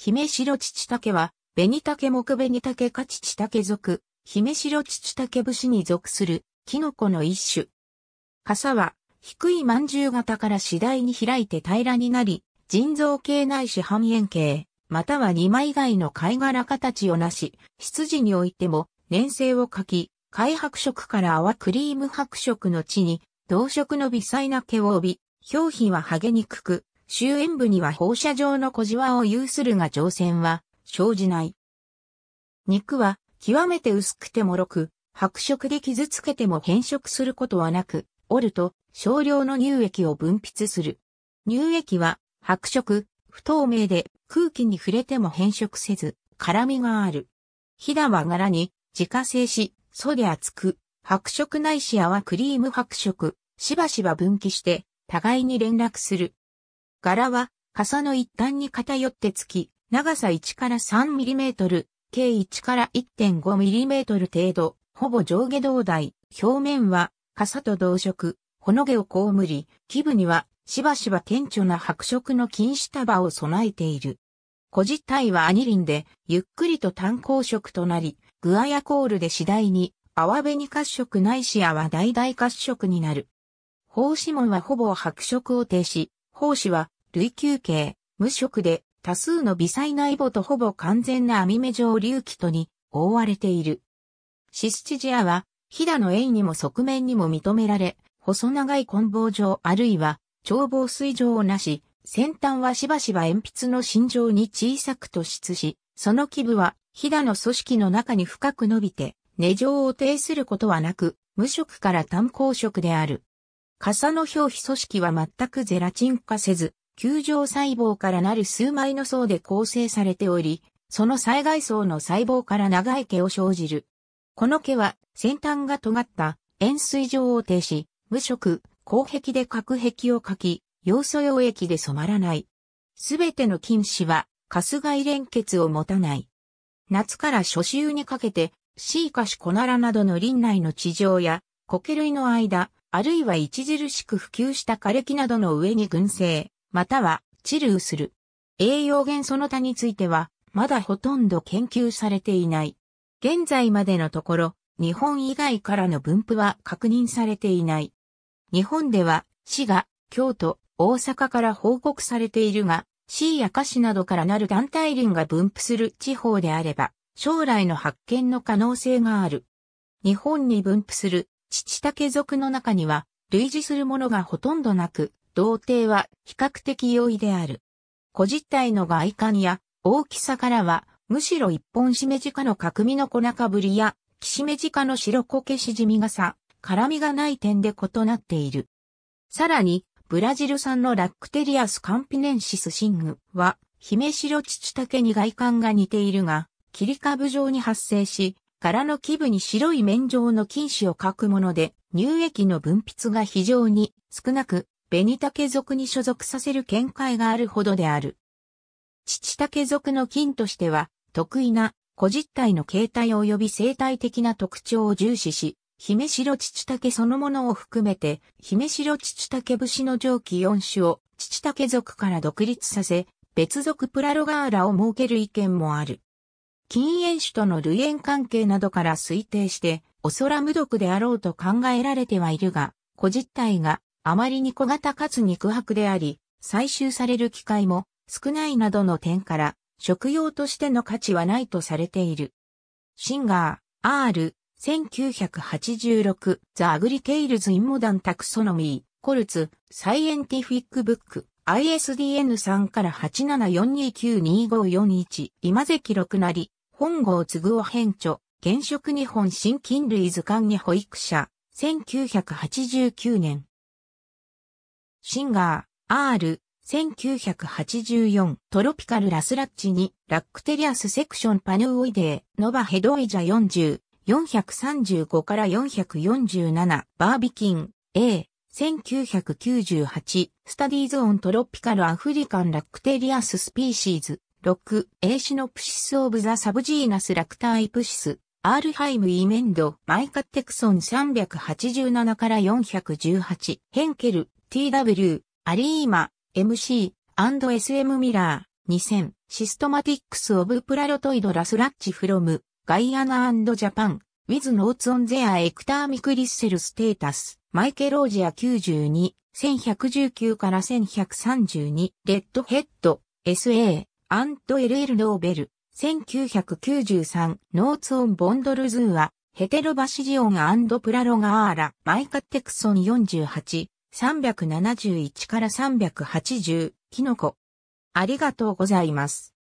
姫白タ竹は、紅竹木紅竹かタ竹属、姫白父竹節に属する、キノコの一種。傘は、低い饅頭型から次第に開いて平らになり、人造形ないし半円形、または二枚貝の貝殻形をなし、羊においても、粘性を書き、貝白色から泡クリーム白色の地に、同色の微細な毛を帯び、表皮は剥げにくく、終焉部には放射状の小じわを有するが乗船は生じない。肉は極めて薄くてもろく、白色で傷つけても変色することはなく、折ると少量の乳液を分泌する。乳液は白色、不透明で空気に触れても変色せず、辛みがある。ひだは柄に自家製し、素で厚く、白色ないし泡クリーム白色、しばしば分岐して、互いに連絡する。柄は、傘の一端に偏ってつき、長さ1から 3mm、計1から 1.5mm 程度、ほぼ上下胴台、表面は、傘と同色、ほの毛をこうむり、基部には、しばしば顕著な白色の金下束を備えている。小自体はアニリンで、ゆっくりと単光色となり、グアヤコールで次第に、泡紅褐色ないし泡大々褐色になる。胞子紋はほぼ白色を呈し、胞子は、類球形、無色で、多数の微細なイボとほぼ完全な網目状隆起とに覆われている。シスチジアは、ヒダの縁にも側面にも認められ、細長い棍棒状あるいは長房水状をなし、先端はしばしば鉛筆の心状に小さく突出し、その基部はヒダの組織の中に深く伸びて、根状を呈することはなく、無色から単光色である。傘の表皮組織は全くゼラチン化せず、球状細胞からなる数枚の層で構成されており、その災害層の細胞から長い毛を生じる。この毛は先端が尖った円錐状を呈し、無色、光壁で角壁を描き、要素溶液で染まらない。すべての菌糸は、カス外連結を持たない。夏から初秋にかけて、シーカシコナラなどの林内の地上や、コケ類の間、あるいは著しく普及した枯れ木などの上に群生、または治療する。栄養源その他については、まだほとんど研究されていない。現在までのところ、日本以外からの分布は確認されていない。日本では、市が、京都、大阪から報告されているが、市や菓子などからなる団体林が分布する地方であれば、将来の発見の可能性がある。日本に分布する父竹族の中には、類似するものがほとんどなく、童貞は比較的容易である。古実体の外観や大きさからは、むしろ一本しめじかの角身の粉かぶりや、きしめじかの白こけしじみがさ、辛みがない点で異なっている。さらに、ブラジル産のラックテリアスカンピネンシスシングは、姫白乳竹に外観が似ているが、切り株状に発生し、柄の基部に白い面状の菌糸を書くもので、乳液の分泌が非常に少なく、ベニタケ属に所属させる見解があるほどである。父竹属の菌としては、得意な個実体の形態及び生態的な特徴を重視し、姫白父竹そのものを含めて、姫白父竹節の蒸気4種を父竹属から独立させ、別属プラロガーラを設ける意見もある。禁煙種との類縁関係などから推定して、おそら無毒であろうと考えられてはいるが、個実体があまりに小型かつ肉薄であり、採集される機会も少ないなどの点から、食用としての価値はないとされている。シンガー、R、1986、ザ・アグリテイルズ・イン・モダン・タクソノミー、コルツ、サイエンティフィック・ブック、ISDN3 から874292541、今関六なり、本郷嗣夫編著、現職日本新菌類図鑑に保育者、1989年。シンガー、R、1984、トロピカルラスラッチに、ラックテリアスセクションパヌーオイデー、ノバヘドイジャ40、435から447、バービキン、A、1998、スタディーズオントロピカルアフリカンラックテリアススピーシーズ、6、A シノプシス・オブ・ザ・サブジーナス・ラクターイプシス、アールハイム・イメンド、マイカ・テクソン387から418、ヘンケル、TW、アリーマ、MC、SM ミラー、2000、シストマティックス・オブ・プラロトイド・ラス・ラッチ・フロム、ガイアナ・ジャパン、ウィズ・ノーツ・オン・ゼア・エクター・ミクリッセル・ステータス、マイケロージア92、1119から1132、レッドヘッド、SA、アント・エル・エル・ノーベル、1993、ノーツ・オン・ボンドルズーア、ヘテロバシジオン・アンド・プラロガーラ、マイカテクソン48、371から380、キノコ。ありがとうございます。